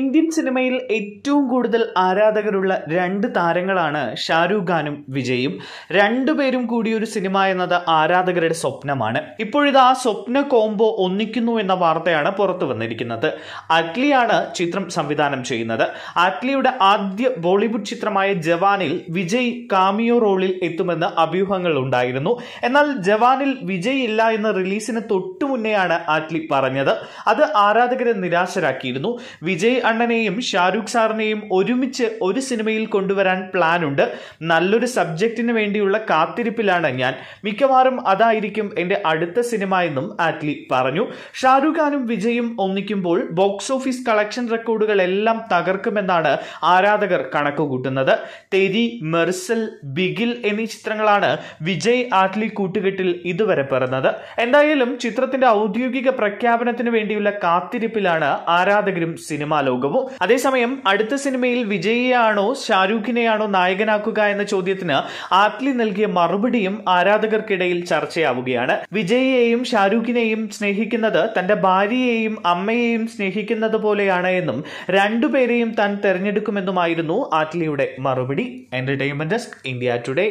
Indian സിനിമയിൽ ഏറ്റവും കൂടുതൽ ആരാധകരുള്ള രണ്ട് താരങ്ങളാണ് ഷാരൂഖ് ഖാനും വിജയും രണ്ടുപേരും കൂടി ഒരു സിനിമ എന്നത് ആരാധകരുടെ സ്വപ്നമാണ് ഇപ്പോഴിത് ആ സ്വപ്ന കോംബോ ഒന്നിക്കുന്നു എന്ന വാർത്തയാണ് പുറത്തു വന്നിരിക്കുന്നത് അഗ്ലിയാണ് ചിത്രം സംവിധാനം ചെയ്യുന്നത് അഗ്ലിയുടെ ആദ്യ ബോളിവുഡ് ചിത്രമായ ജവാനിൽ വിജയ് കാമിയോ റോളിൽ എത്തുമെന്ന് അഭ്യൂഹങ്ങൾ ഉണ്ടായിരുന്നു എന്നാൽ ജവാനിൽ വിജയ് ഇല്ല എന്ന റിലീസിന് തൊട്ടു മുന്നെയാണ് അഗ്ലി പറഞ്ഞത് അത് ആരാധകരെ നിരാശരാക്കിയിരുന്നു വിജയ് അണ്ണനെയും ഷാരൂഖ് സാറിനെയും ഒരുമിച്ച് ഒരു സിനിമയിൽ കൊണ്ടുവരാൻ പ്ലാനുണ്ട് നല്ലൊരു സബ്ജക്റ്റിന് വേണ്ടിയുള്ള കാത്തിരിപ്പിലാണ് ഞാൻ മിക്കവാറും അതായിരിക്കും എൻ്റെ അടുത്ത സിനിമ എന്നും ആറ്റ്ലി പറഞ്ഞു ഷാരൂഖ് ഖാനും വിജയും ഒന്നിക്കുമ്പോൾ ബോക്സ് ഓഫീസ് കളക്ഷൻ റെക്കോർഡുകൾ എല്ലാം തകർക്കുമെന്നാണ് ആരാധകർ കണക്കുകൂട്ടുന്നത് തെരി മെർസൽ ബിഗിൽ എന്നീ ചിത്രങ്ങളാണ് വിജയ് ആറ്റ്ലി കൂട്ടുകെട്ടിൽ ഇതുവരെ പിറന്നത് എന്തായാലും ചിത്രത്തിന്റെ ഔദ്യോഗിക പ്രഖ്യാപനത്തിന് വേണ്ടിയുള്ള കാത്തിരിപ്പിലാണ് ആരാധകരും സിനിമാ ലോകവും അതേസമയം അടുത്ത സിനിമയിൽ വിജയിയാണോ ഷാരൂഖിനെയാണോ നായകനാക്കുക എന്ന ചോദ്യത്തിന് ആറ്റ്ലി നൽകിയ മറുപടിയും ആരാധകർക്കിടയിൽ ചർച്ചയാവുകയാണ് വിജയിയെയും ഷാരൂഖിനെയും സ്നേഹിക്കുന്നത് തന്റെ ഭാര്യയെയും അമ്മയെയും സ്നേഹിക്കുന്നത് പോലെയാണ് എന്നും രണ്ടുപേരെയും താൻ തെരഞ്ഞെടുക്കുമെന്നുമായിരുന്നു ആറ്റ്ലിയുടെ മറുപടി എന്റർടൈൻമെന്റ് ഡെസ്ക് ഇന്ത്യ ടുഡേ